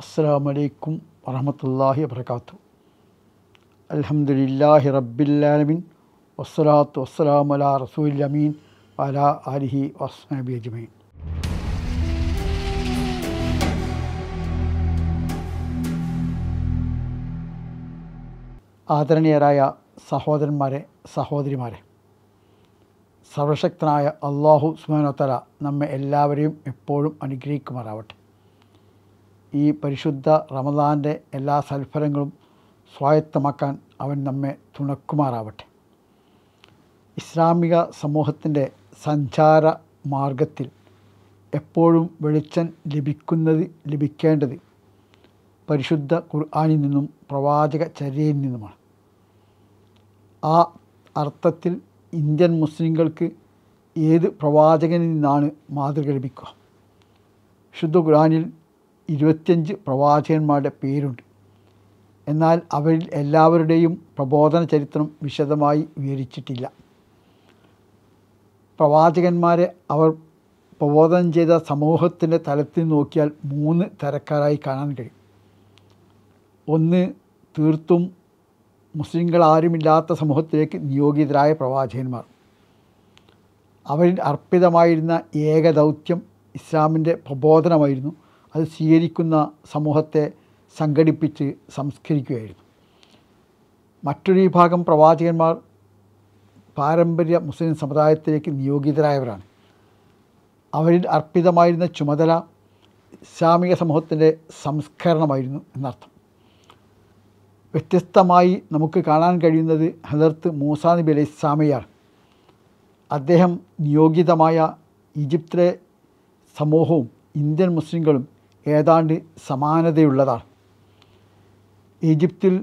അസ്സാമലൈക്കും വലൈക്കും വറഹമത്തല്ലാഹി വബർക്കാത്തു അലഹമുല്ലാഹി റബ്ബില്ലാലമിൻ വസ്സലാത്തു വസ്സലാം അല റസൂൽ അമീൻ അല അലിഹി വസ്നബി അജ്മീൻ ആദരണീയരായ സഹോദരന്മാരെ സഹോദരിമാരെ സർവശക്തനായ അള്ളാഹു സുബാനോത്തല നമ്മെ എല്ലാവരെയും എപ്പോഴും അനുഗ്രഹിക്കുമാറാവട്ടെ ഈ പരിശുദ്ധ റമദാൻ്റെ എല്ലാ സൽഫലങ്ങളും സ്വായത്തമാക്കാൻ അവൻ നമ്മെ തുണക്കുമാറാവട്ടെ ഇസ്ലാമിക സമൂഹത്തിൻ്റെ സഞ്ചാര മാർഗത്തിൽ എപ്പോഴും വെളിച്ചം ലഭിക്കുന്നത് ലഭിക്കേണ്ടത് പരിശുദ്ധ ഖുർആാനിൽ നിന്നും പ്രവാചക ചര്യയിൽ നിന്നുമാണ് ആ അർത്ഥത്തിൽ ഇന്ത്യൻ മുസ്ലിങ്ങൾക്ക് ഏത് പ്രവാചകനിൽ നിന്നാണ് മാതൃക ലഭിക്കുക ശുദ്ധ ഖുർആാനിൽ ഇരുപത്തിയഞ്ച് പ്രവാചകന്മാരുടെ പേരുണ്ട് എന്നാൽ അവരിൽ എല്ലാവരുടെയും പ്രബോധന ചരിത്രം വിശദമായി വിവരിച്ചിട്ടില്ല പ്രവാചകന്മാരെ അവർ പ്രബോധനം ചെയ്ത സമൂഹത്തിൻ്റെ തലത്തിൽ നോക്കിയാൽ മൂന്ന് തരക്കാരായി കാണാൻ കഴിയും ഒന്ന് തീർത്തും മുസ്ലിങ്ങൾ ആരുമില്ലാത്ത സമൂഹത്തിലേക്ക് നിയോഗിതരായ പ്രവാചകന്മാർ അവരിൽ അർപ്പിതമായിരുന്ന ഏകദൗത്യം ഇസ്ലാമിൻ്റെ പ്രബോധനമായിരുന്നു അത് സ്വീകരിക്കുന്ന സമൂഹത്തെ സംഘടിപ്പിച്ച് സംസ്കരിക്കുകയായിരുന്നു മറ്റൊരു വിഭാഗം പ്രവാചകന്മാർ പാരമ്പര്യ മുസ്ലിം സമുദായത്തിലേക്ക് നിയോഗിതരായവരാണ് അവരിൽ അർപ്പിതമായിരുന്ന ചുമതല ഇസ്ലാമിക സമൂഹത്തിൻ്റെ സംസ്കരണമായിരുന്നു എന്നർത്ഥം വ്യത്യസ്തമായി നമുക്ക് കാണാൻ കഴിയുന്നത് ഹദർത്ത് മൂസാ നബി അലൈഹി ഇസ്ലാമിയാണ് അദ്ദേഹം നിയോഗിതമായ ഈജിപ്തിലെ സമൂഹവും ഇന്ത്യൻ മുസ്ലിങ്ങളും ഏതാണ്ട് സമാനതയുള്ളതാണ് ഈജിപ്തിൽ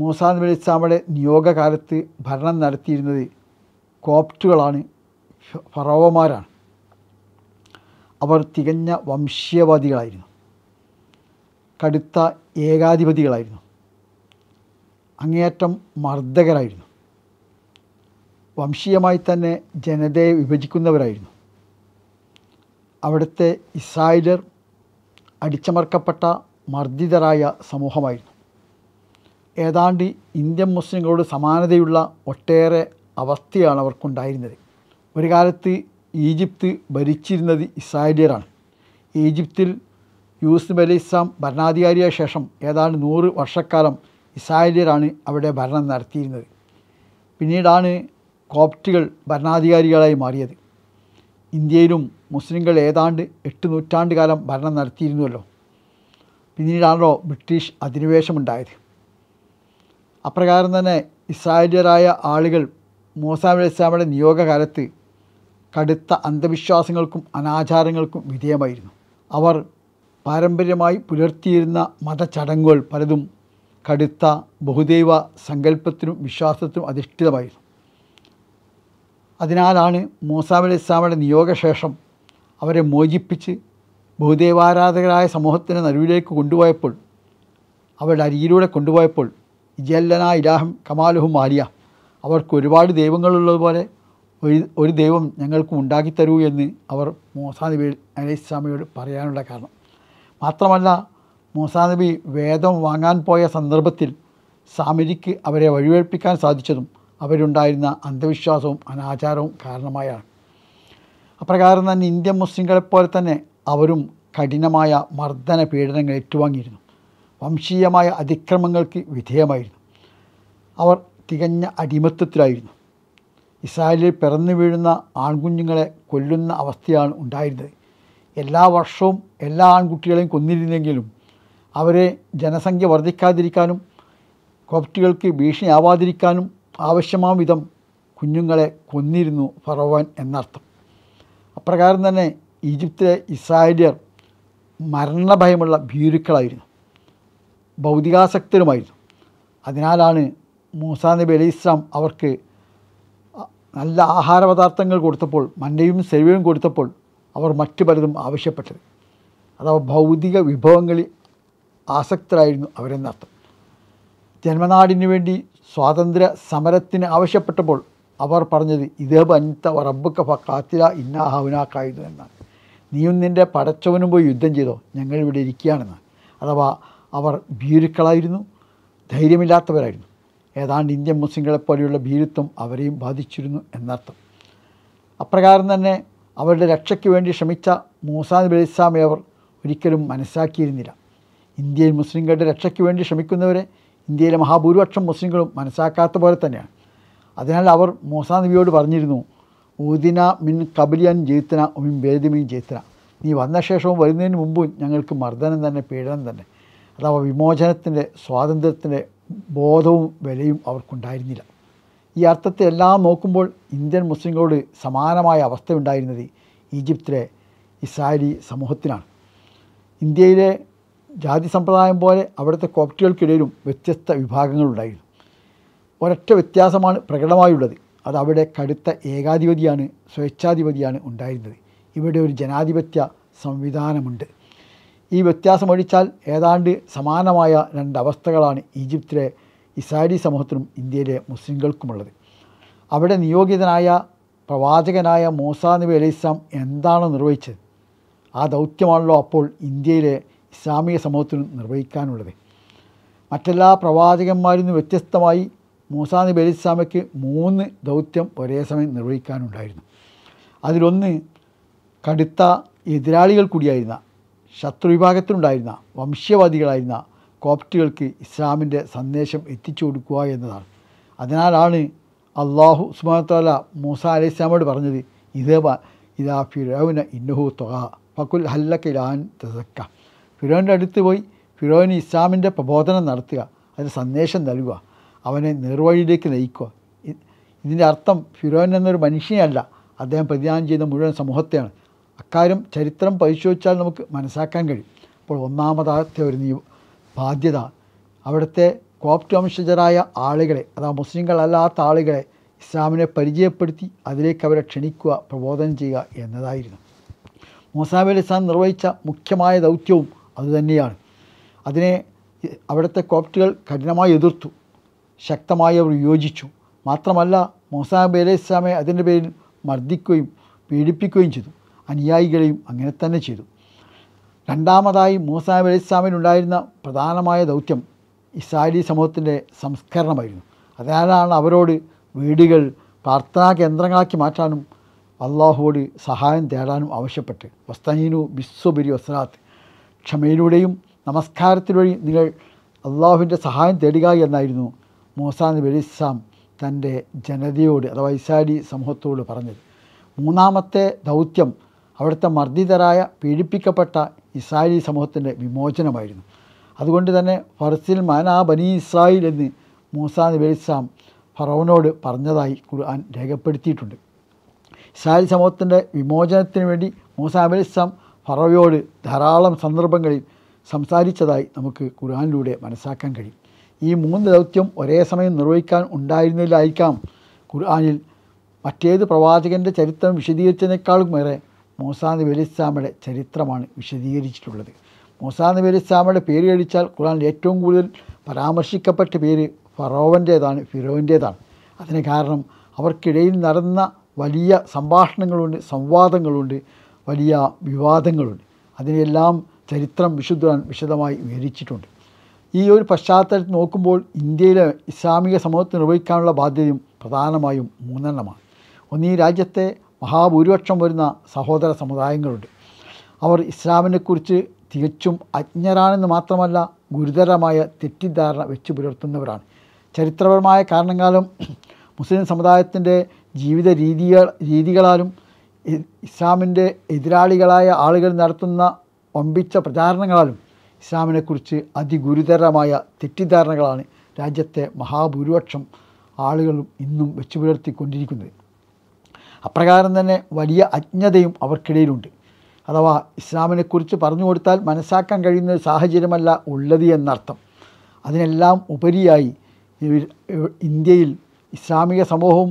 മൂസാ നബി ഇസ്ലാമയുടെ നിയോഗകാലത്ത് ഭരണം നടത്തിയിരുന്നത് കോപ്റ്റുകളാണ് ഫറോവമാരാണ് അവർ തികഞ്ഞ വംശീയവാദികളായിരുന്നു കടുത്ത ഏകാധിപതികളായിരുന്നു അങ്ങേയറ്റം മർദ്ദകരായിരുന്നു വംശീയമായി തന്നെ ജനതയെ വിഭജിക്കുന്നവരായിരുന്നു അവിടുത്തെ ഇസ്രായേലർ അടിച്ചമർക്കപ്പെട്ട മർദ്ദിതരായ സമൂഹമായിരുന്നു ഏതാണ്ട് ഇന്ത്യൻ മുസ്ലിങ്ങളോട് സമാനതയുള്ള ഒട്ടേറെ അവസ്ഥയാണ് അവർക്കുണ്ടായിരുന്നത് ഒരു കാലത്ത് ഈജിപ്ത് ഭരിച്ചിരുന്നത് ഇസ്രായേലിയരാണ് ഈജിപ്തിൽ യൂസുഫ് അലി ഇസ്ലാം ഭരണാധികാരിയ ശേഷം ഏതാണ്ട് നൂറ് വർഷക്കാലം ഇസ്രായേലിയരാണ് അവിടെ ഭരണം നടത്തിയിരുന്നത് പിന്നീടാണ് കോപ്റ്റുകൾ ഭരണാധികാരികളായി മാറിയത് ഇന്ത്യയിലും മുസ്ലിങ്ങൾ ഏതാണ്ട് എട്ട് നൂറ്റാണ്ട് കാലം ഭരണം നടത്തിയിരുന്നുവല്ലോ പിന്നീടാണല്ലോ ബ്രിട്ടീഷ് അധിനിവേശമുണ്ടായത് അപ്രകാരം തന്നെ ഇസ്രായേലിയരായ ആളുകൾ മൂസ അലൈസ്ലാമയുടെ നിയോഗകാലത്ത് കടുത്ത അന്ധവിശ്വാസങ്ങൾക്കും അനാചാരങ്ങൾക്കും വിധേയമായിരുന്നു അവർ പാരമ്പര്യമായി പുലർത്തിയിരുന്ന മതചടങ്ങുകൾ പലതും കടുത്ത ബഹുദൈവ സങ്കല്പത്തിനും വിശ്വാസത്തിനും അധിഷ്ഠിതമായിരുന്നു അതിനാലാണ് മൂസാബ് അലിസ്ലാമയുടെ നിയോഗശേഷം അവരെ മോചിപ്പിച്ച് ബഹുദേവാരാധകരായ സമൂഹത്തിന് നടുവിലേക്ക് കൊണ്ടുപോയപ്പോൾ അവരുടെ അരിയിലൂടെ കൊണ്ടുപോയപ്പോൾ ഇജല്ലന ഇലാഹം കമാലുഹും ആലിയ അവർക്ക് ഒരുപാട് ദൈവങ്ങളുള്ളതുപോലെ ഒരു ഒരു ദൈവം ഞങ്ങൾക്കും ഉണ്ടാക്കിത്തരൂ എന്ന് അവർ മൂസാ നബി അലൈസ്ലാമയോട് പറയാനുള്ള കാരണം മാത്രമല്ല മൂസാ നബി വേദം വാങ്ങാൻ പോയ സന്ദർഭത്തിൽ സാമിരിക്ക് അവരെ വഴിവേൽപ്പിക്കാൻ സാധിച്ചതും അവരുണ്ടായിരുന്ന അന്ധവിശ്വാസവും അനാചാരവും കാരണമായാണ് അപ്രകാരം തന്നെ ഇന്ത്യൻ മുസ്ലിങ്ങളെപ്പോലെ തന്നെ അവരും കഠിനമായ മർദ്ദന പീഡനങ്ങൾ ഏറ്റുവാങ്ങിയിരുന്നു വംശീയമായ അതിക്രമങ്ങൾക്ക് വിധേയമായിരുന്നു അവർ തികഞ്ഞ അടിമത്തത്തിലായിരുന്നു ഇസ്രായേലിൽ പിറന്നു വീഴുന്ന ആൺകുഞ്ഞുങ്ങളെ കൊല്ലുന്ന അവസ്ഥയാണ് ഉണ്ടായിരുന്നത് എല്ലാ വർഷവും എല്ലാ ആൺകുട്ടികളെയും കൊന്നിരുന്നെങ്കിലും അവരെ ജനസംഖ്യ വർദ്ധിക്കാതിരിക്കാനും കോപ്റ്റുകൾക്ക് ഭീഷണിയാവാതിരിക്കാനും ആവശ്യമാം വിധം കുഞ്ഞുങ്ങളെ കൊന്നിരുന്നു ഫറോവൻ എന്നർത്ഥം അപ്രകാരം തന്നെ ഈജിപ്തിലെ ഇസ്രായേലിയർ മരണഭയമുള്ള ഭീരുക്കളായിരുന്നു ഭൗതികാസക്തരുമായിരുന്നു അതിനാലാണ് മൂസാ നബി അലി ഇസ്ലാം അവർക്ക് നല്ല ആഹാര പദാർത്ഥങ്ങൾ കൊടുത്തപ്പോൾ മന്നയും സെൽവയും കൊടുത്തപ്പോൾ അവർ മറ്റു പലതും ആവശ്യപ്പെട്ടത് അഥവാ ഭൗതിക വിഭവങ്ങളിൽ ആസക്തരായിരുന്നു അവരെന്നർത്ഥം ജന്മനാടിനു വേണ്ടി സ്വാതന്ത്ര്യ സമരത്തിന് ആവശ്യപ്പെട്ടപ്പോൾ അവർ പറഞ്ഞത് ഇതേബ് അനിത്ത റബ്ബുക്ക ഫക്കാത്തില ഇന്നാഹവനാക്കായുധു എന്നാണ് നീയും നിൻ്റെ പടച്ചവനും പോയി യുദ്ധം ചെയ്തോ ഞങ്ങളിവിടെ ഇരിക്കുകയാണെന്ന് അഥവാ അവർ ഭീരുക്കളായിരുന്നു ധൈര്യമില്ലാത്തവരായിരുന്നു ഏതാണ്ട് ഇന്ത്യൻ മുസ്ലിങ്ങളെപ്പോലെയുള്ള ഭീരുത്വം അവരെയും ബാധിച്ചിരുന്നു എന്നർത്ഥം അപ്രകാരം തന്നെ അവരുടെ രക്ഷയ്ക്ക് വേണ്ടി ശ്രമിച്ച മൂസാ നബി അലിസ്ലാമെ അവർ ഒരിക്കലും മനസ്സാക്കിയിരുന്നില്ല ഇന്ത്യയിൽ മുസ്ലിങ്ങളുടെ രക്ഷയ്ക്ക് വേണ്ടി ശ്രമിക്കുന്നവരെ ഇന്ത്യയിലെ മഹാഭൂരിപക്ഷം മുസ്ലിങ്ങളും മനസ്സാക്കാത്ത പോലെ തന്നെയാണ് അതിനാൽ അവർ മൂസാ നബിയോട് പറഞ്ഞിരുന്നു ഊദിന മിൻ കബലിയൻ ജയിത്തന മിൻ ബേദിമിൻ ജയിത്തന നീ വന്ന ശേഷവും വരുന്നതിന് മുമ്പും ഞങ്ങൾക്ക് മർദ്ദനം തന്നെ പീഡനം തന്നെ അഥവാ വിമോചനത്തിൻ്റെ സ്വാതന്ത്ര്യത്തിൻ്റെ ബോധവും വിലയും അവർക്കുണ്ടായിരുന്നില്ല ഈ അർത്ഥത്തെ എല്ലാം നോക്കുമ്പോൾ ഇന്ത്യൻ മുസ്ലിങ്ങളോട് സമാനമായ അവസ്ഥ ഉണ്ടായിരുന്നത് ഈജിപ്തിലെ ഇസ്രായേലി സമൂഹത്തിനാണ് ഇന്ത്യയിലെ ജാതി സമ്പ്രദായം പോലെ അവിടുത്തെ കോപ്റ്റുകൾക്കിടയിലും വ്യത്യസ്ത വിഭാഗങ്ങളുണ്ടായിരുന്നു ഒരൊറ്റ വ്യത്യാസമാണ് പ്രകടമായുള്ളത് അത് അവിടെ കടുത്ത ഏകാധിപതിയാണ് സ്വേച്ഛാധിപതിയാണ് ഉണ്ടായിരുന്നത് ഇവിടെ ഒരു ജനാധിപത്യ സംവിധാനമുണ്ട് ഈ വ്യത്യാസം ഒഴിച്ചാൽ ഏതാണ്ട് സമാനമായ രണ്ടവസ്ഥകളാണ് ഈജിപ്തിലെ ഇസാരി സമൂഹത്തിനും ഇന്ത്യയിലെ മുസ്ലിങ്ങൾക്കുമുള്ളത് അവിടെ നിയോഗിതനായ പ്രവാചകനായ മൂസ നബി അലൈസ്ലാം എന്താണ് നിർവഹിച്ചത് ആ ദൗത്യമാണല്ലോ അപ്പോൾ ഇന്ത്യയിലെ ഇസ്ലാമിക സമൂഹത്തിന് നിർവഹിക്കാനുള്ളത് മറ്റെല്ലാ പ്രവാചകന്മാരിൽ നിന്ന് വ്യത്യസ്തമായി മൂസാ നബി അലി ഇസ്ലാമയ്ക്ക് മൂന്ന് ദൗത്യം ഒരേ സമയം നിർവഹിക്കാനുണ്ടായിരുന്നു അതിലൊന്ന് കടുത്ത എതിരാളികൾ കൂടിയായിരുന്ന ശത്രു വിഭാഗത്തിലുണ്ടായിരുന്ന വംശ്യവാദികളായിരുന്ന കോപ്റ്റുകൾക്ക് ഇസ്ലാമിൻ്റെ സന്ദേശം എത്തിച്ചു കൊടുക്കുക എന്നതാണ് അതിനാലാണ് അള്ളാഹു സുബാനത്താല മൂസ അലൈഹി ഇസ്ലാമോട് പറഞ്ഞത് ഇതേ ഇതാ ഫിറൗന ഇന്നഹു തൊഹ ഫക്കുൽ ഹല്ലക്കിലാൻ തസക്ക ഫിറോൻ്റെ അടുത്ത് പോയി ഫിറോന് ഇസ്ലാമിൻ്റെ പ്രബോധനം നടത്തുക അതിന് സന്ദേശം നൽകുക അവനെ നേർവഴിയിലേക്ക് നയിക്കുക ഇതിൻ്റെ അർത്ഥം ഫിറോൻ എന്നൊരു മനുഷ്യനെയല്ല അദ്ദേഹം പ്രതിദാനം ചെയ്ത മുഴുവൻ സമൂഹത്തെയാണ് അക്കാര്യം ചരിത്രം പരിശോധിച്ചാൽ നമുക്ക് മനസ്സാക്കാൻ കഴിയും അപ്പോൾ ഒന്നാമതാകത്തെ ഒരു നീ ബാധ്യത അവിടുത്തെ കോപ്റ്റ് വംശജരായ ആളുകളെ അതാ മുസ്ലിങ്ങളല്ലാത്ത ആളുകളെ ഇസ്ലാമിനെ പരിചയപ്പെടുത്തി അതിലേക്ക് അവരെ ക്ഷണിക്കുക പ്രബോധനം ചെയ്യുക എന്നതായിരുന്നു മൂസാബി അലി ഇസ്ലാം നിർവഹിച്ച മുഖ്യമായ ദൗത്യവും അതുതന്നെയാണ് അതിനെ അവിടുത്തെ കോപ്റ്റുകൾ കഠിനമായി എതിർത്തു ശക്തമായി അവർ യോജിച്ചു മാത്രമല്ല മൊസാബ് അലൈഹി ഇസ്ലാമെ അതിൻ്റെ പേരിൽ മർദ്ദിക്കുകയും പീഡിപ്പിക്കുകയും ചെയ്തു അനുയായികളെയും അങ്ങനെ തന്നെ ചെയ്തു രണ്ടാമതായി മൂസാബ് അലൈഹി ഇസ്ലാമിനുണ്ടായിരുന്ന പ്രധാനമായ ദൗത്യം ഇസ്രായേലി സമൂഹത്തിൻ്റെ സംസ്കരണമായിരുന്നു അതിനാലാണ് അവരോട് വീടുകൾ പ്രാർത്ഥനാ കേന്ദ്രങ്ങളാക്കി മാറ്റാനും അള്ളാഹുവോട് സഹായം തേടാനും ആവശ്യപ്പെട്ട് വസ്തനീനു ബിസ്സുബിരി വസ്ലാത്ത് ക്ഷമയിലൂടെയും നമസ്കാരത്തിലൂടെയും നിങ്ങൾ അള്ളാഹുവിൻ്റെ സഹായം തേടുക എന്നായിരുന്നു മൂസാ ഇസ്ലാം തൻ്റെ ജനതയോട് അഥവാ ഇസാരി സമൂഹത്തോട് പറഞ്ഞത് മൂന്നാമത്തെ ദൗത്യം അവിടുത്തെ മർദ്ദിതരായ പീഡിപ്പിക്കപ്പെട്ട ഇസ്രായേലി സമൂഹത്തിൻ്റെ വിമോചനമായിരുന്നു അതുകൊണ്ട് തന്നെ ഫർസിൽ മാന ബനി ഇസ്രായിൽ എന്ന് മൂസാ ഇസ്ലാം ഫറോനോട് പറഞ്ഞതായി ഖുർആൻ രേഖപ്പെടുത്തിയിട്ടുണ്ട് ഇസ്രായേൽ സമൂഹത്തിൻ്റെ വിമോചനത്തിന് വേണ്ടി മൂസാ ഇസ്ലാം ഫറവയോട് ധാരാളം സന്ദർഭങ്ങളിൽ സംസാരിച്ചതായി നമുക്ക് ഖുർആാനിലൂടെ മനസ്സാക്കാൻ കഴിയും ഈ മൂന്ന് ദൗത്യം ഒരേ സമയം നിർവഹിക്കാൻ ഉണ്ടായിരുന്നില്ലായിരിക്കാം ഖുർആാനിൽ മറ്റേത് പ്രവാചകൻ്റെ ചരിത്രം വിശദീകരിച്ചതിനേക്കാളും ഏറെ മൂസാ നബി ഇസ്ലാമയുടെ ചരിത്രമാണ് വിശദീകരിച്ചിട്ടുള്ളത് മൂസാ നബി ഇസ്ലാമയുടെ പേര് കഴിച്ചാൽ ഖുർആാനിൽ ഏറ്റവും കൂടുതൽ പരാമർശിക്കപ്പെട്ട പേര് ഫറോവൻ്റേതാണ് ഫിറോവിൻ്റേതാണ് അതിന് കാരണം അവർക്കിടയിൽ നടന്ന വലിയ സംഭാഷണങ്ങളുണ്ട് സംവാദങ്ങളുണ്ട് വലിയ വിവാദങ്ങളുണ്ട് അതിനെല്ലാം ചരിത്രം വിശുദ്ധ വിശദമായി വിവരിച്ചിട്ടുണ്ട് ഈ ഒരു പശ്ചാത്തലത്തിൽ നോക്കുമ്പോൾ ഇന്ത്യയിലെ ഇസ്ലാമിക സമൂഹത്തെ നിർവഹിക്കാനുള്ള ബാധ്യതയും പ്രധാനമായും മൂന്നെണ്ണമാണ് ഒന്ന് ഈ രാജ്യത്തെ മഹാഭൂരിപക്ഷം വരുന്ന സഹോദര സമുദായങ്ങളുണ്ട് അവർ ഇസ്ലാമിനെക്കുറിച്ച് തികച്ചും അജ്ഞരാണെന്ന് മാത്രമല്ല ഗുരുതരമായ തെറ്റിദ്ധാരണ വെച്ച് പുലർത്തുന്നവരാണ് ചരിത്രപരമായ കാരണങ്ങളാലും മുസ്ലിം സമുദായത്തിൻ്റെ ജീവിത രീതികൾ രീതികളാലും ഇസ്ലാമിൻ്റെ എതിരാളികളായ ആളുകൾ നടത്തുന്ന ഒമ്പിച്ച പ്രചാരണങ്ങളാലും ഇസ്ലാമിനെക്കുറിച്ച് അതിഗുരുതരമായ തെറ്റിദ്ധാരണകളാണ് രാജ്യത്തെ മഹാഭൂരിപക്ഷം ആളുകളും ഇന്നും വെച്ചു പുലർത്തിക്കൊണ്ടിരിക്കുന്നത് അപ്രകാരം തന്നെ വലിയ അജ്ഞതയും അവർക്കിടയിലുണ്ട് അഥവാ ഇസ്ലാമിനെക്കുറിച്ച് പറഞ്ഞു കൊടുത്താൽ മനസ്സാക്കാൻ കഴിയുന്ന ഒരു സാഹചര്യമല്ല ഉള്ളത് എന്നർത്ഥം അതിനെല്ലാം ഉപരിയായി ഇന്ത്യയിൽ ഇസ്ലാമിക സമൂഹവും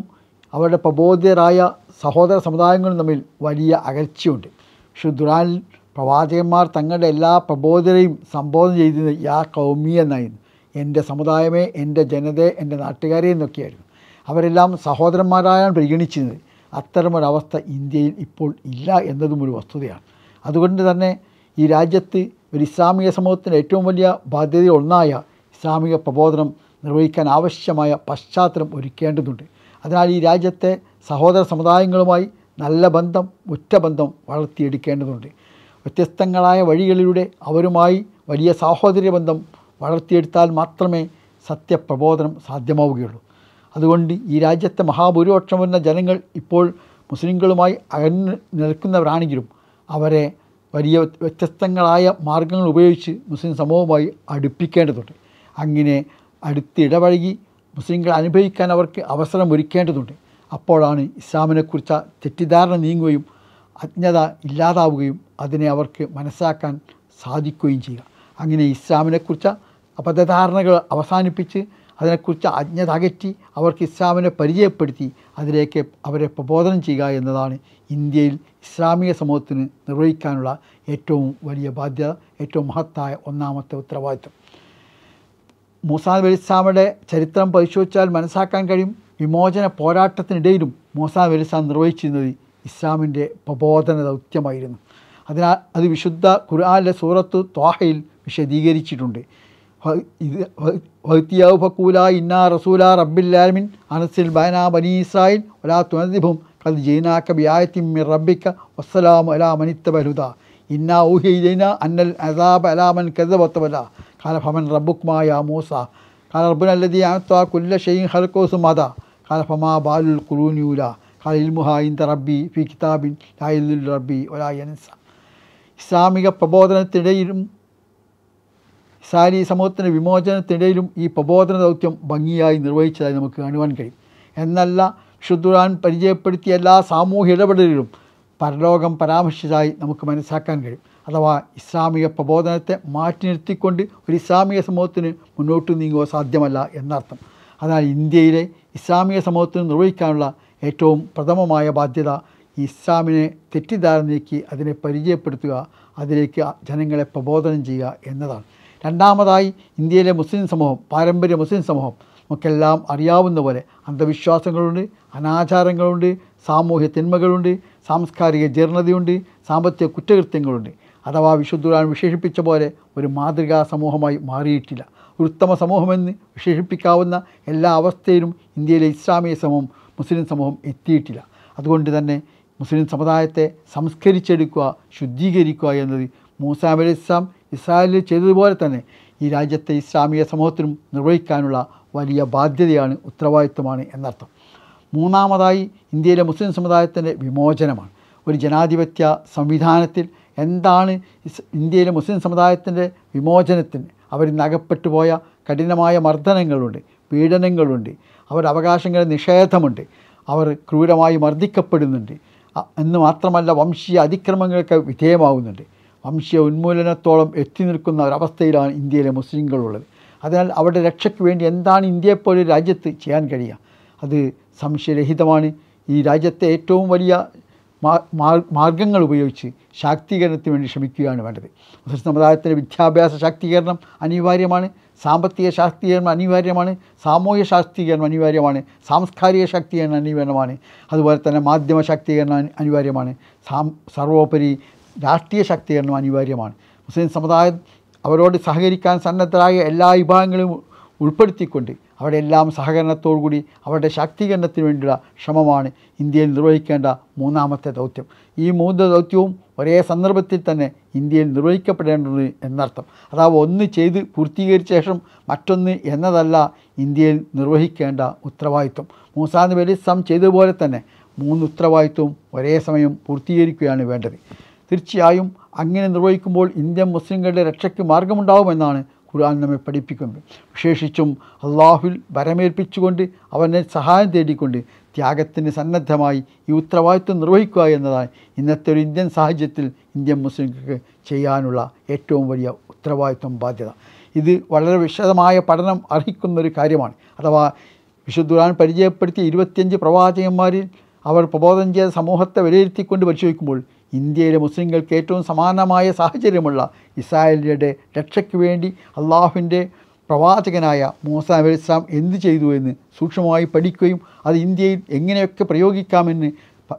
അവരുടെ പ്രബോധിതരായ സഹോദര സമുദായങ്ങളും തമ്മിൽ വലിയ അകൽച്ചയുണ്ട് പക്ഷേ ഖുറാനിൽ പ്രവാചകന്മാർ തങ്ങളുടെ എല്ലാ പ്രബോധരെയും സംബോധന ചെയ്തിരുന്നത് യാ കൗമി എന്നായിരുന്നു എൻ്റെ സമുദായമേ എൻ്റെ ജനതയെ എൻ്റെ നാട്ടുകാരെ എന്നൊക്കെയായിരുന്നു അവരെല്ലാം സഹോദരന്മാരായാണ് പരിഗണിച്ചിരുന്നത് അത്തരമൊരവസ്ഥ ഇന്ത്യയിൽ ഇപ്പോൾ ഇല്ല എന്നതും ഒരു വസ്തുതയാണ് അതുകൊണ്ട് തന്നെ ഈ രാജ്യത്ത് ഒരു ഇസ്ലാമിക സമൂഹത്തിൻ്റെ ഏറ്റവും വലിയ ബാധ്യത ഒന്നായ ഇസ്ലാമിക പ്രബോധനം നിർവഹിക്കാൻ ആവശ്യമായ പശ്ചാത്തലം ഒരുക്കേണ്ടതുണ്ട് അതിനാൽ ഈ രാജ്യത്തെ സഹോദര സമുദായങ്ങളുമായി നല്ല ബന്ധം ഉറ്റബന്ധം വളർത്തിയെടുക്കേണ്ടതുണ്ട് വ്യത്യസ്തങ്ങളായ വഴികളിലൂടെ അവരുമായി വലിയ സാഹോദര്യ ബന്ധം വളർത്തിയെടുത്താൽ മാത്രമേ സത്യപ്രബോധനം സാധ്യമാവുകയുള്ളൂ അതുകൊണ്ട് ഈ രാജ്യത്തെ മഹാഭൂരിപക്ഷം വരുന്ന ജനങ്ങൾ ഇപ്പോൾ മുസ്ലിങ്ങളുമായി അകന്ന് നിൽക്കുന്നവരാണെങ്കിലും അവരെ വലിയ വ്യത്യസ്തങ്ങളായ മാർഗങ്ങൾ ഉപയോഗിച്ച് മുസ്ലിം സമൂഹവുമായി അടുപ്പിക്കേണ്ടതുണ്ട് അങ്ങനെ അടുത്തിടപഴകി മുസ്ലിങ്ങൾ അനുഭവിക്കാൻ അവർക്ക് അവസരം ഒരുക്കേണ്ടതുണ്ട് അപ്പോഴാണ് ഇസ്ലാമിനെക്കുറിച്ച തെറ്റിദ്ധാരണ നീങ്ങുകയും അജ്ഞത ഇല്ലാതാവുകയും അതിനെ അവർക്ക് മനസ്സിലാക്കാൻ സാധിക്കുകയും ചെയ്യുക അങ്ങനെ ഇസ്ലാമിനെക്കുറിച്ച അബദ്ധധാരണകൾ അവസാനിപ്പിച്ച് അതിനെക്കുറിച്ച് അജ്ഞത അകറ്റി അവർക്ക് ഇസ്ലാമിനെ പരിചയപ്പെടുത്തി അതിലേക്ക് അവരെ പ്രബോധനം ചെയ്യുക എന്നതാണ് ഇന്ത്യയിൽ ഇസ്ലാമിക സമൂഹത്തിന് നിർവഹിക്കാനുള്ള ഏറ്റവും വലിയ ബാധ്യത ഏറ്റവും മഹത്തായ ഒന്നാമത്തെ ഉത്തരവാദിത്വം മൂസാ അലി ഇസ്ലാമിയുടെ ചരിത്രം പരിശോധിച്ചാൽ മനസ്സിലാക്കാൻ കഴിയും വിമോചന പോരാട്ടത്തിനിടയിലും മോസ വെലിസ നിർവഹിച്ചിരുന്നത് ഇസ്ലാമിൻ്റെ പ്രബോധന ദൗത്യമായിരുന്നു അതിനാൽ അത് വിശുദ്ധ ഖുർആാനിലെ സൂറത്ത് ത്വാഹയിൽ വിശദീകരിച്ചിട്ടുണ്ട് ഇത് വൈത്തിയാവ് ഫക്കൂല ഇന്ന റസൂല റബ്ബില്ലാമിൻ അനസിൽ ബൈന ബനി ഇസ്രായിൽ ഒലാ തുനദിഭും കത് ജൈനാക്ക മിർ റബ്ബിക്ക വസ്സലാം അലാ മനിത്ത ബലുദ ഇന്ന ഊഹൈന അന്നൽ അസാബ് അലാമൻ കെതബത്തവല കാല ഫമൻ റബ്ബുക്മായ മൂസ കാല റബ്ബുനല്ലതി അനത്വ കുല്ല ഷെയ്ൻ ഹൽക്കോസും അതാ قال فما بال القرون يولى قال علمها عند റബ്ബി ഫി കിതാബിൻ ലായിലുൽ റബ്ബി ഒലായനസ ഇസ്ലാമിക പ്രബോധനത്തിനിടയിലും ഇസാരി സമൂഹത്തിൻ്റെ വിമോചനത്തിനിടയിലും ഈ പ്രബോധന ദൗത്യം ഭംഗിയായി നിർവഹിച്ചതായി നമുക്ക് കാണുവാൻ കഴിയും എന്നല്ല ഷുദുറാൻ പരിചയപ്പെടുത്തിയ എല്ലാ സാമൂഹ്യ ഇടപെടലുകളും പരലോകം പരാമർശിച്ചതായി നമുക്ക് മനസ്സിലാക്കാൻ കഴിയും അഥവാ ഇസ്ലാമിക പ്രബോധനത്തെ മാറ്റി നിർത്തിക്കൊണ്ട് ഒരു ഇസ്ലാമിക സമൂഹത്തിന് മുന്നോട്ട് നീങ്ങുക സാധ്യമല്ല എന്നർത്ഥം അതിനാൽ ഇന്ത്യയിലെ ഇസ്ലാമിക സമൂഹത്തിന് നിർവഹിക്കാനുള്ള ഏറ്റവും പ്രഥമമായ ബാധ്യത ഇസ്ലാമിനെ തെറ്റിദ്ധാരണ നീക്കി അതിനെ പരിചയപ്പെടുത്തുക അതിലേക്ക് ജനങ്ങളെ പ്രബോധനം ചെയ്യുക എന്നതാണ് രണ്ടാമതായി ഇന്ത്യയിലെ മുസ്ലിം സമൂഹം പാരമ്പര്യ മുസ്ലിം സമൂഹം നമുക്കെല്ലാം അറിയാവുന്ന പോലെ അന്ധവിശ്വാസങ്ങളുണ്ട് അനാചാരങ്ങളുണ്ട് സാമൂഹ്യ തിന്മകളുണ്ട് സാംസ്കാരിക ജീർണതയുണ്ട് സാമ്പത്തിക കുറ്റകൃത്യങ്ങളുണ്ട് അഥവാ വിശുദ്ധുരാൻ വിശേഷിപ്പിച്ച പോലെ ഒരു മാതൃകാ സമൂഹമായി മാറിയിട്ടില്ല ഉത്തമ സമൂഹമെന്ന് വിശേഷിപ്പിക്കാവുന്ന എല്ലാ അവസ്ഥയിലും ഇന്ത്യയിലെ ഇസ്ലാമിക സമൂഹം മുസ്ലിം സമൂഹം എത്തിയിട്ടില്ല അതുകൊണ്ട് തന്നെ മുസ്ലിം സമുദായത്തെ സംസ്കരിച്ചെടുക്കുക ശുദ്ധീകരിക്കുക എന്നത് മൂസാ അലി ഇസ്ലാം ഇസ്രായേലിൽ ചെയ്തതുപോലെ തന്നെ ഈ രാജ്യത്തെ ഇസ്ലാമിക സമൂഹത്തിനും നിർവഹിക്കാനുള്ള വലിയ ബാധ്യതയാണ് ഉത്തരവാദിത്വമാണ് എന്നർത്ഥം മൂന്നാമതായി ഇന്ത്യയിലെ മുസ്ലിം സമുദായത്തിൻ്റെ വിമോചനമാണ് ഒരു ജനാധിപത്യ സംവിധാനത്തിൽ എന്താണ് ഇന്ത്യയിലെ മുസ്ലിം സമുദായത്തിൻ്റെ വിമോചനത്തിന് അവരിന്നകപ്പെട്ടു പോയ കഠിനമായ മർദ്ദനങ്ങളുണ്ട് പീഡനങ്ങളുണ്ട് അവരുടെ അവകാശങ്ങളുടെ നിഷേധമുണ്ട് അവർ ക്രൂരമായി മർദ്ദിക്കപ്പെടുന്നുണ്ട് എന്ന് മാത്രമല്ല വംശീയ അതിക്രമങ്ങൾക്ക് വിധേയമാകുന്നുണ്ട് വംശീയ ഉന്മൂലനത്തോളം എത്തി നിൽക്കുന്ന ഒരവസ്ഥയിലാണ് ഇന്ത്യയിലെ മുസ്ലിങ്ങളുള്ളത് അതിനാൽ അവരുടെ രക്ഷയ്ക്ക് വേണ്ടി എന്താണ് ഇന്ത്യയെപ്പോലെ രാജ്യത്ത് ചെയ്യാൻ കഴിയുക അത് സംശയരഹിതമാണ് ഈ രാജ്യത്തെ ഏറ്റവും വലിയ മാർഗങ്ങൾ ഉപയോഗിച്ച് ശാക്തീകരണത്തിന് വേണ്ടി ശ്രമിക്കുകയാണ് വേണ്ടത് മുസ്ലിം സമുദായത്തിൻ്റെ വിദ്യാഭ്യാസ ശാക്തീകരണം അനിവാര്യമാണ് സാമ്പത്തിക ശാക്തീകരണം അനിവാര്യമാണ് സാമൂഹിക ശാക്തീകരണം അനിവാര്യമാണ് സാംസ്കാരിക ശാക്തീകരണം അനിവാര്യമാണ് അതുപോലെ തന്നെ മാധ്യമ ശാക്തീകരണം അനിവാര്യമാണ് സാം സർവോപരി രാഷ്ട്രീയ ശാക്തീകരണം അനിവാര്യമാണ് മുസ്ലിം സമുദായം അവരോട് സഹകരിക്കാൻ സന്നദ്ധരായ എല്ലാ വിഭാഗങ്ങളും ഉൾപ്പെടുത്തിക്കൊണ്ട് അവരുടെ എല്ലാം കൂടി അവരുടെ ശാക്തീകരണത്തിന് വേണ്ടിയുള്ള ശ്രമമാണ് ഇന്ത്യയിൽ നിർവഹിക്കേണ്ട മൂന്നാമത്തെ ദൗത്യം ഈ മൂന്ന് ദൗത്യവും ഒരേ സന്ദർഭത്തിൽ തന്നെ ഇന്ത്യയിൽ നിർവഹിക്കപ്പെടേണ്ടത് എന്നർത്ഥം അതാവ് ഒന്ന് ചെയ്ത് പൂർത്തീകരിച്ച ശേഷം മറ്റൊന്ന് എന്നതല്ല ഇന്ത്യയിൽ നിർവഹിക്കേണ്ട ഉത്തരവാദിത്വം മൂസാന്ന് വെലിസം ചെയ്തതുപോലെ തന്നെ മൂന്ന് ഉത്തരവാദിത്വവും ഒരേ സമയം പൂർത്തീകരിക്കുകയാണ് വേണ്ടത് തീർച്ചയായും അങ്ങനെ നിർവഹിക്കുമ്പോൾ ഇന്ത്യൻ മുസ്ലിങ്ങളുടെ രക്ഷയ്ക്ക് മാർഗമുണ്ടാവുമെന്നാണ് ഖുർആൻ നമ്മെ പഠിപ്പിക്കുന്നത് വിശേഷിച്ചും അള്ളാഹുൽ വരമേൽപ്പിച്ചുകൊണ്ട് അവനെ സഹായം തേടിക്കൊണ്ട് ത്യാഗത്തിന് സന്നദ്ധമായി ഈ ഉത്തരവാദിത്വം നിർവഹിക്കുക എന്നതാണ് ഇന്നത്തെ ഒരു ഇന്ത്യൻ സാഹചര്യത്തിൽ ഇന്ത്യൻ മുസ്ലിംകൾക്ക് ചെയ്യാനുള്ള ഏറ്റവും വലിയ ഉത്തരവാദിത്വം ബാധ്യത ഇത് വളരെ വിശദമായ പഠനം അർഹിക്കുന്ന ഒരു കാര്യമാണ് അഥവാ ഖുർആൻ പരിചയപ്പെടുത്തിയ ഇരുപത്തിയഞ്ച് പ്രവാചകന്മാരിൽ അവർ പ്രബോധനം ചെയ്ത സമൂഹത്തെ വിലയിരുത്തിക്കൊണ്ട് പരിശോധിക്കുമ്പോൾ ഇന്ത്യയിലെ മുസ്ലിങ്ങൾക്ക് ഏറ്റവും സമാനമായ സാഹചര്യമുള്ള ഇസ്രായേലിയുടെ രക്ഷയ്ക്ക് വേണ്ടി അള്ളാഹുവിൻ്റെ പ്രവാചകനായ മൂസ അലി ഇസ്ലാം എന്ത് ചെയ്തു എന്ന് സൂക്ഷ്മമായി പഠിക്കുകയും അത് ഇന്ത്യയിൽ എങ്ങനെയൊക്കെ പ്രയോഗിക്കാമെന്ന്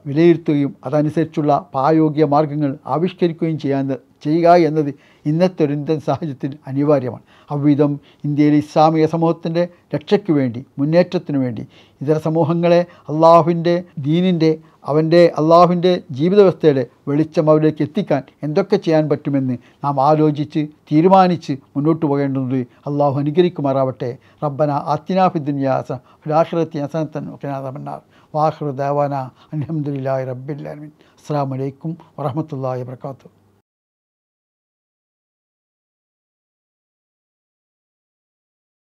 വിലയിരുത്തുകയും അതനുസരിച്ചുള്ള പ്രായോഗിക മാർഗങ്ങൾ ആവിഷ്കരിക്കുകയും ചെയ്യാൻ ചെയ്യുക എന്നത് ഇന്നത്തെ ഒരു ഇന്ത്യൻ സാഹചര്യത്തിൽ അനിവാര്യമാണ് അവിധം ഇന്ത്യയിലെ ഇസ്ലാമിക സമൂഹത്തിൻ്റെ രക്ഷയ്ക്ക് വേണ്ടി മുന്നേറ്റത്തിനു വേണ്ടി ഇതര സമൂഹങ്ങളെ അള്ളാഹുവിൻ്റെ ദീനിൻ്റെ അവൻ്റെ അള്ളാഹുവിൻ്റെ ജീവിതവ്യവസ്ഥയുടെ വെളിച്ചം അവരിലേക്ക് എത്തിക്കാൻ എന്തൊക്കെ ചെയ്യാൻ പറ്റുമെന്ന് നാം ആലോചിച്ച് തീരുമാനിച്ച് മുന്നോട്ട് പോകേണ്ടത് അള്ളാഹു അനുകരിക്കുമാറാവട്ടെ റബ്ബന ആത്തിനാഫിദ്ദുനിയാസ ഫിലാഖിറത്തി ദേവാന അലഹമുല്ലാ റബ്ബില്ലാമിൻ അസ്സാം വലൈക്കും വറഹമത്തല്ലാ വർക്കാത്തു